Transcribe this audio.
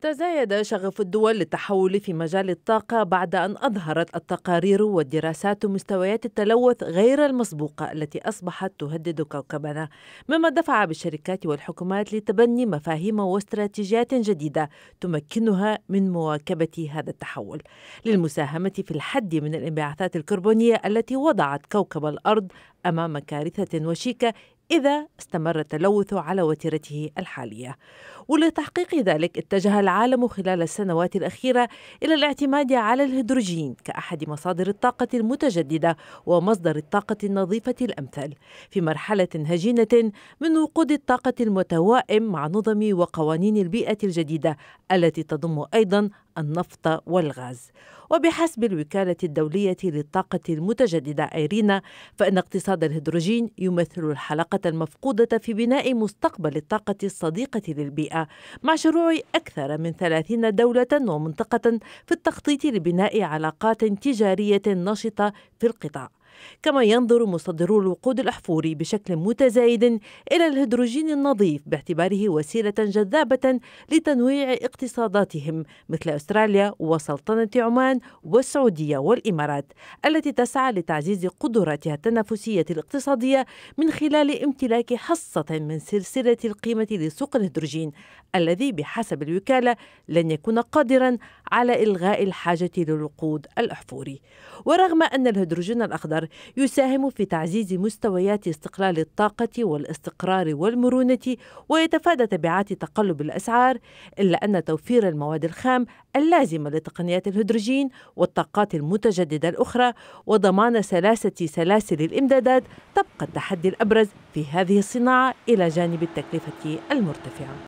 تزايد شغف الدول للتحول في مجال الطاقة بعد أن أظهرت التقارير والدراسات مستويات التلوث غير المسبوقة التي أصبحت تهدد كوكبنا، مما دفع بالشركات والحكومات لتبني مفاهيم واستراتيجيات جديدة تمكنها من مواكبة هذا التحول، للمساهمة في الحد من الانبعاثات الكربونية التي وضعت كوكب الأرض أمام كارثة وشيكة إذا استمر التلوث على وتيرته الحالية ولتحقيق ذلك اتجه العالم خلال السنوات الأخيرة إلى الاعتماد على الهيدروجين كأحد مصادر الطاقة المتجددة ومصدر الطاقة النظيفة الأمثل في مرحلة هجينة من وقود الطاقة المتوائم مع نظم وقوانين البيئة الجديدة التي تضم أيضا النفط والغاز وبحسب الوكالة الدولية للطاقة المتجددة أيرينا فإن اقتصاد الهيدروجين يمثل الحلقة المفقودة في بناء مستقبل الطاقة الصديقة للبيئة مع شروع أكثر من 30 دولة ومنطقة في التخطيط لبناء علاقات تجارية نشطة في القطاع كما ينظر مصدرو الوقود الأحفوري بشكل متزايد إلى الهيدروجين النظيف باعتباره وسيلة جذابة لتنويع اقتصاداتهم مثل أستراليا وسلطنة عمان والسعودية والإمارات التي تسعى لتعزيز قدراتها التنافسية الاقتصادية من خلال امتلاك حصة من سلسلة القيمة لسوق الهيدروجين الذي بحسب الوكالة لن يكون قادرا على إلغاء الحاجة للوقود الأحفوري ورغم أن الهيدروجين الأخضر يساهم في تعزيز مستويات استقلال الطاقة والاستقرار والمرونة ويتفادى تبعات تقلب الأسعار إلا أن توفير المواد الخام اللازمة لتقنيات الهيدروجين والطاقات المتجددة الأخرى وضمان سلاسة سلاسل الإمدادات تبقى التحدي الأبرز في هذه الصناعة إلى جانب التكلفة المرتفعة